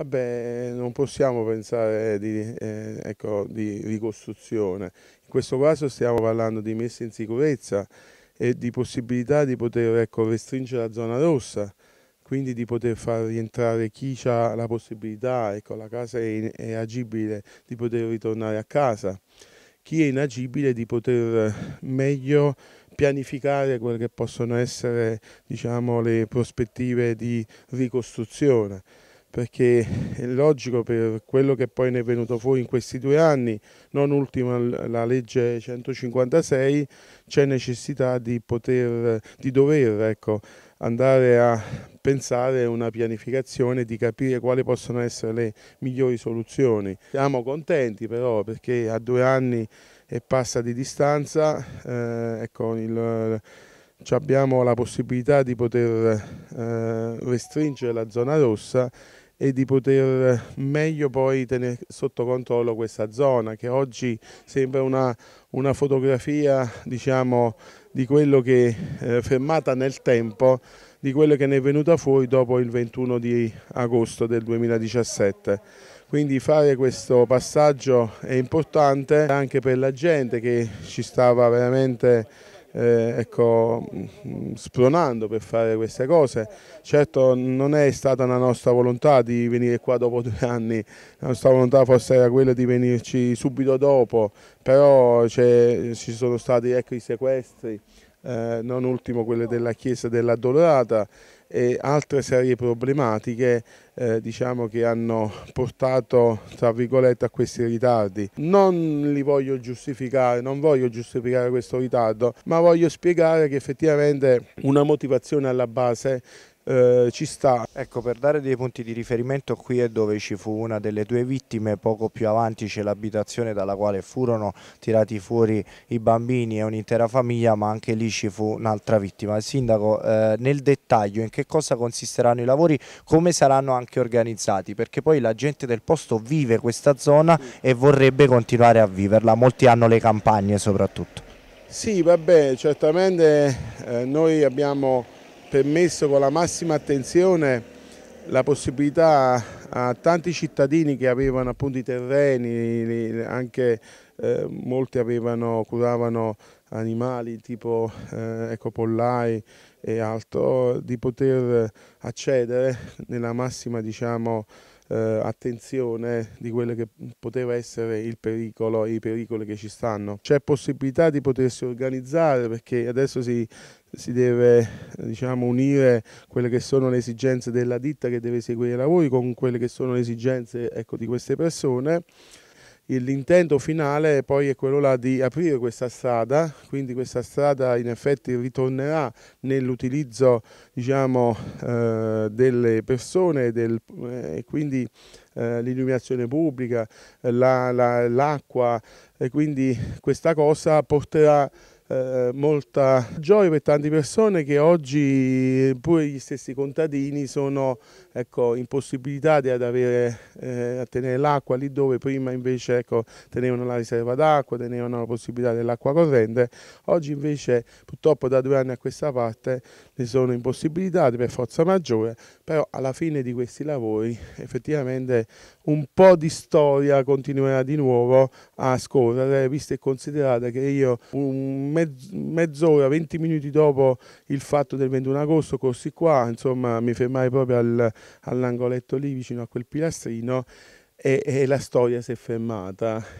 Vabbè, non possiamo pensare di, eh, ecco, di ricostruzione. In questo caso stiamo parlando di messa in sicurezza e di possibilità di poter ecco, restringere la zona rossa, quindi di poter far rientrare chi ha la possibilità, ecco, la casa è, è agibile, di poter ritornare a casa, chi è inagibile di poter eh, meglio pianificare quelle che possono essere diciamo, le prospettive di ricostruzione perché è logico per quello che poi ne è venuto fuori in questi due anni, non ultima la legge 156, c'è necessità di, poter, di dover ecco, andare a pensare una pianificazione, di capire quali possono essere le migliori soluzioni. Siamo contenti però perché a due anni e passa di distanza, eh, ecco, il, abbiamo la possibilità di poter eh, restringere la zona rossa e di poter eh, meglio poi tenere sotto controllo questa zona che oggi sembra una, una fotografia diciamo, di quello che eh, fermata nel tempo di quello che ne è venuta fuori dopo il 21 di agosto del 2017 quindi fare questo passaggio è importante anche per la gente che ci stava veramente eh, ecco, mm, spronando per fare queste cose. Certo non è stata la nostra volontà di venire qua dopo due anni, la nostra volontà forse era quella di venirci subito dopo, però ci sono stati ecco, i sequestri, eh, non ultimo quelli della chiesa dell'Addolorata, e altre serie problematiche eh, diciamo che hanno portato a questi ritardi. Non li voglio giustificare, non voglio giustificare questo ritardo, ma voglio spiegare che effettivamente una motivazione alla base eh, ci sta. Ecco, per dare dei punti di riferimento, qui è dove ci fu una delle due vittime, poco più avanti c'è l'abitazione dalla quale furono tirati fuori i bambini e un'intera famiglia, ma anche lì ci fu un'altra vittima. Il sindaco, eh, nel dettaglio, in che che cosa consisteranno i lavori, come saranno anche organizzati, perché poi la gente del posto vive questa zona e vorrebbe continuare a viverla, molti hanno le campagne soprattutto. Sì, vabbè, certamente eh, noi abbiamo permesso con la massima attenzione la possibilità a tanti cittadini che avevano appunto i terreni, anche eh, molti avevano, curavano animali tipo eh, ecopollai e altro, di poter accedere nella massima diciamo, eh, attenzione di quello che poteva essere il pericolo e i pericoli che ci stanno. C'è possibilità di potersi organizzare perché adesso si, si deve diciamo, unire quelle che sono le esigenze della ditta che deve seguire i lavori con quelle che sono le esigenze ecco, di queste persone l'intento finale poi è quello là di aprire questa strada, quindi questa strada in effetti ritornerà nell'utilizzo diciamo, eh, delle persone del, eh, quindi eh, l'illuminazione pubblica, l'acqua la, la, e quindi questa cosa porterà eh, molta gioia per tante persone che oggi pure gli stessi contadini sono ecco, impossibilitati ad avere, eh, a tenere l'acqua lì dove prima invece ecco, tenevano la riserva d'acqua, tenevano la possibilità dell'acqua corrente, oggi invece purtroppo da due anni a questa parte ne sono impossibilitati per forza maggiore, però alla fine di questi lavori effettivamente un po' di storia continuerà di nuovo a scorrere, visto e considerate che io mezz'ora, 20 minuti dopo il fatto del 21 agosto corsi qua, insomma mi fermai proprio al, all'angoletto lì vicino a quel pilastrino e, e la storia si è fermata.